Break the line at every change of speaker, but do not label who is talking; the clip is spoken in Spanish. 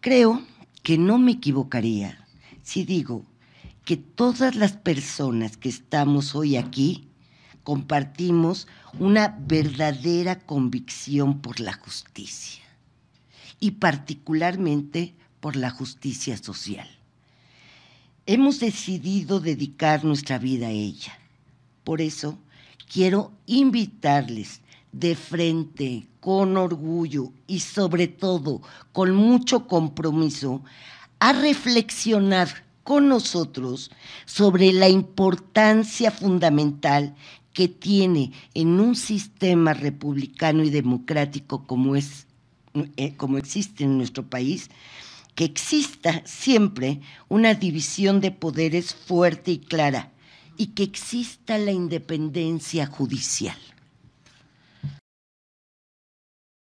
Creo que no me equivocaría si digo que todas las personas que estamos hoy aquí compartimos una verdadera convicción por la justicia y particularmente por la justicia social. Hemos decidido dedicar nuestra vida a ella. Por eso quiero invitarles de frente, con orgullo y sobre todo con mucho compromiso a reflexionar con nosotros sobre la importancia fundamental que tiene en un sistema republicano y democrático como es eh, como existe en nuestro país que exista siempre una división de poderes fuerte y clara y que exista la independencia judicial.